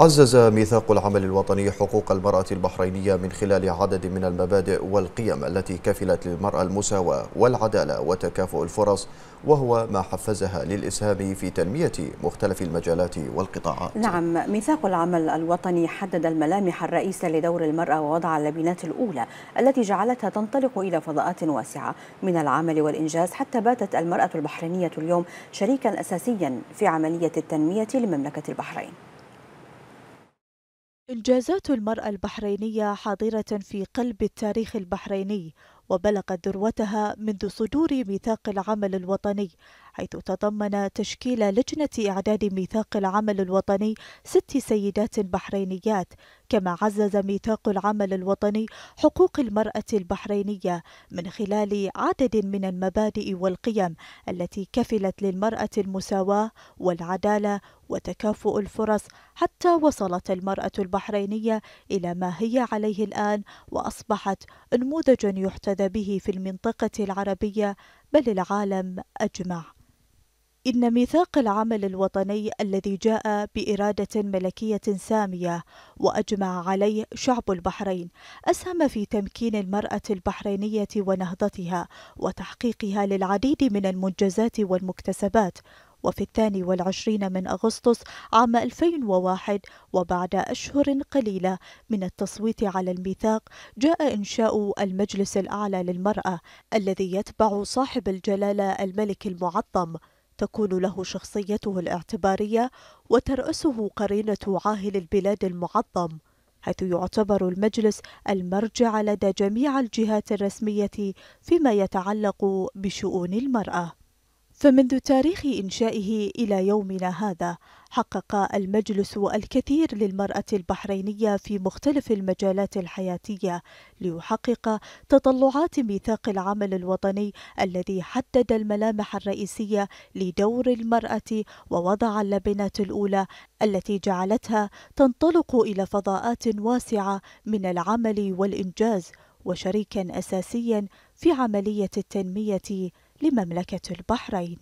عزز ميثاق العمل الوطني حقوق المرأة البحرينية من خلال عدد من المبادئ والقيم التي كفلت للمرأة المساواة والعدالة وتكافؤ الفرص وهو ما حفزها للإسهام في تنمية مختلف المجالات والقطاعات نعم ميثاق العمل الوطني حدد الملامح الرئيسة لدور المرأة ووضع اللبنات الأولى التي جعلتها تنطلق إلى فضاءات واسعة من العمل والإنجاز حتى باتت المرأة البحرينية اليوم شريكا أساسيا في عملية التنمية لمملكة البحرين إنجازات المرأة البحرينية حاضرة في قلب التاريخ البحريني وبلغت ذروتها منذ صدور ميثاق العمل الوطني حيث تضمن تشكيل لجنة إعداد ميثاق العمل الوطني ست سيدات بحرينيات كما عزز ميثاق العمل الوطني حقوق المرأة البحرينية من خلال عدد من المبادئ والقيم التي كفلت للمرأة المساواة والعدالة وتكافؤ الفرص حتى وصلت المرأة البحرينية إلى ما هي عليه الآن وأصبحت نموذجا يحتذى به في المنطقة العربية بل العالم أجمع إن ميثاق العمل الوطني الذي جاء بإرادة ملكية سامية وأجمع عليه شعب البحرين أسهم في تمكين المرأة البحرينية ونهضتها وتحقيقها للعديد من المنجزات والمكتسبات وفي الثاني والعشرين من أغسطس عام 2001 وبعد أشهر قليلة من التصويت على الميثاق جاء إنشاء المجلس الأعلى للمرأة الذي يتبع صاحب الجلالة الملك المعظم تكون له شخصيته الاعتبارية وترأسه قرينة عاهل البلاد المعظم حيث يعتبر المجلس المرجع لدى جميع الجهات الرسمية فيما يتعلق بشؤون المرأة فمنذ تاريخ إنشائه إلى يومنا هذا حقق المجلس الكثير للمرأة البحرينية في مختلف المجالات الحياتية ليحقق تطلعات ميثاق العمل الوطني الذي حدد الملامح الرئيسية لدور المرأة ووضع اللبنات الأولى التي جعلتها تنطلق إلى فضاءات واسعة من العمل والإنجاز وشريكا أساسيا في عملية التنمية لمملكة البحرين